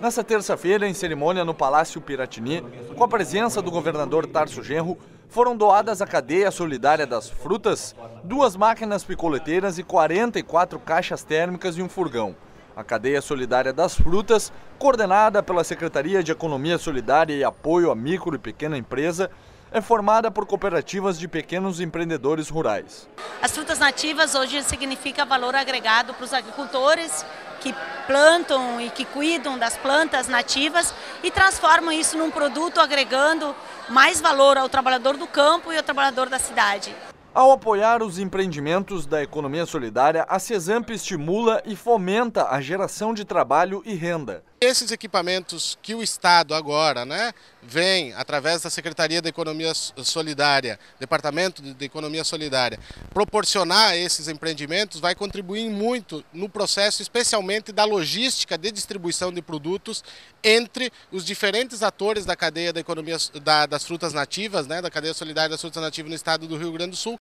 Nessa terça-feira, em cerimônia no Palácio Piratini, com a presença do governador Tarso Genro, foram doadas à cadeia solidária das frutas duas máquinas picoleteiras e 44 caixas térmicas e um furgão. A cadeia solidária das frutas, coordenada pela Secretaria de Economia Solidária e Apoio à Micro e Pequena Empresa, é formada por cooperativas de pequenos empreendedores rurais. As frutas nativas hoje significa valor agregado para os agricultores que plantam e que cuidam das plantas nativas e transformam isso num produto agregando mais valor ao trabalhador do campo e ao trabalhador da cidade. Ao apoiar os empreendimentos da economia solidária, a CESAMP estimula e fomenta a geração de trabalho e renda. Esses equipamentos que o Estado agora né, vem, através da Secretaria da Economia Solidária, Departamento de Economia Solidária, proporcionar esses empreendimentos vai contribuir muito no processo, especialmente da logística de distribuição de produtos entre os diferentes atores da cadeia da economia da, das frutas nativas, né, da cadeia solidária das frutas nativas no estado do Rio Grande do Sul.